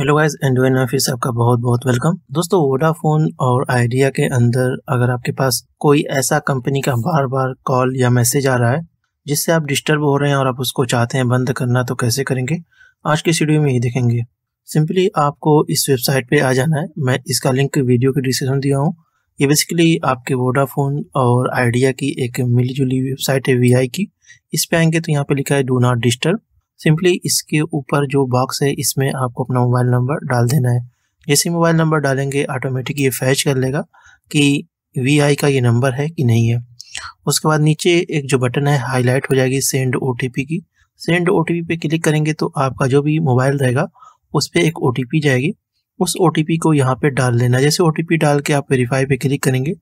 hello guys एंडोइन office आपका बहुत बहुत वेलकम दोस्तों वोडाफोन और आइडिया के अंदर अगर आपके पास कोई ऐसा कंपनी का बार बार कॉल या मैसेज आ रहा है जिससे आप डिस्टर्ब हो रहे हैं और आप उसको चाहते हैं बंद करना तो कैसे करेंगे आज के स्टीडियो में ही देखेंगे सिंपली आपको इस वेबसाइट पे आ जाना है मैं इसका लिंक वीडियो के डिस्क्रिप्शन दिया हूँ ये बेसिकली आपके वोडाफोन और आइडिया की एक मिली जुली वेबसाइट है वी की इस पर आएंगे तो यहाँ पर लिखा है डू नॉट डिस्टर्ब सिंपली इसके ऊपर जो बॉक्स है इसमें आपको अपना मोबाइल नंबर डाल देना है जैसे मोबाइल नंबर डालेंगे ऑटोमेटिक ये फैच कर लेगा कि वी आई का ये नंबर है कि नहीं है उसके बाद नीचे एक जो बटन है हाईलाइट हो जाएगी सेंड ओ की सेंड ओ पे क्लिक करेंगे तो आपका जो भी मोबाइल रहेगा उस पर एक ओ जाएगी उस ओ को यहाँ पे डाल लेना जैसे ओ डाल के आप वेरीफाई पे क्लिक करेंगे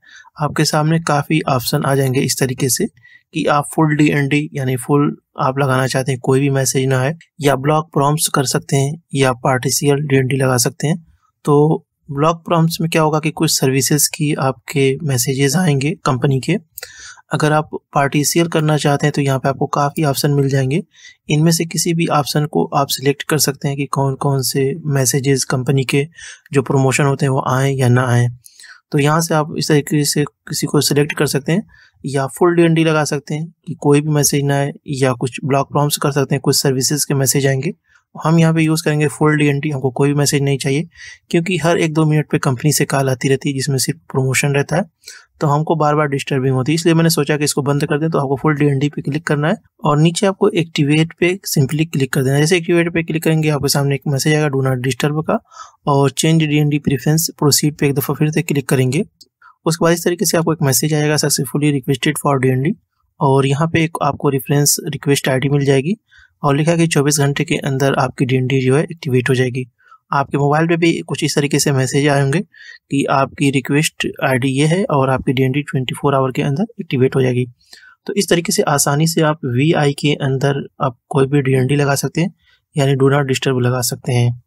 आपके सामने काफ़ी ऑप्शन आ जाएंगे इस तरीके से कि आप फुल डी एन डी यानी फुल आप लगाना चाहते हैं कोई भी मैसेज ना है या ब्लॉक प्रॉम्प्ट कर सकते हैं या पार्टिशियल डी लगा सकते हैं तो ब्लॉक प्रॉम्प्ट्स में क्या होगा कि कुछ सर्विसेज की आपके मैसेजेस आएंगे कंपनी के अगर आप पार्टीसियल करना चाहते हैं तो यहाँ पे आपको काफ़ी ऑप्शन मिल जाएंगे इनमें से किसी भी ऑप्शन को आप सिलेक्ट कर सकते हैं कि कौन कौन से मैसेजेस कंपनी के जो प्रमोशन होते हैं वो आएँ या ना आएँ तो यहाँ से आप इस तरीके से किसी को सिलेक्ट कर सकते हैं या फुल डी लगा सकते हैं कि कोई भी मैसेज ना आए या कुछ ब्लॉक प्रॉम्स कर सकते हैं कुछ सर्विसेज के मैसेज आएंगे हम यहाँ पे यूज़ करेंगे फुल डी हमको कोई मैसेज नहीं चाहिए क्योंकि हर एक दो मिनट पे कंपनी से कॉल आती रहती है जिसमें सिर्फ प्रमोशन रहता है तो हमको बार बार डिस्टर्बिंग होती है इसलिए मैंने सोचा कि इसको बंद कर दें तो आपको फुल डी पे क्लिक करना है और नीचे आपको एक्टिवेट पे सिंपली क्लिक कर देना है जैसे एक्टिवेट पे क्लिक करेंगे आपके सामने एक मैसेज आएगा डू नॉट डिस्टर्ब का और change D N D proceed पे एक दफ़ा फिर से क्लिक करेंगे उसके बाद इस तरीके से आपको एक मैसेज आएगा सक्सेसफुली रिक्वेस्टेड फॉर डी और यहाँ पे एक आपको रेफरेंस रिक्वेस्ट आई मिल जाएगी और लिखा कि 24 घंटे के अंदर आपकी डी जो है एक्टिवेट हो जाएगी आपके मोबाइल पे भी कुछ इस तरीके से मैसेज आए होंगे कि आपकी रिक्वेस्ट आईडी ये है और आपकी D N D twenty four hour के अंदर एक्टिवेट हो जाएगी तो इस तरीके से आसानी से आप वी आई के अंदर आप कोई भी डी लगा सकते हैं यानी डो नॉट डिस्टर्ब लगा सकते हैं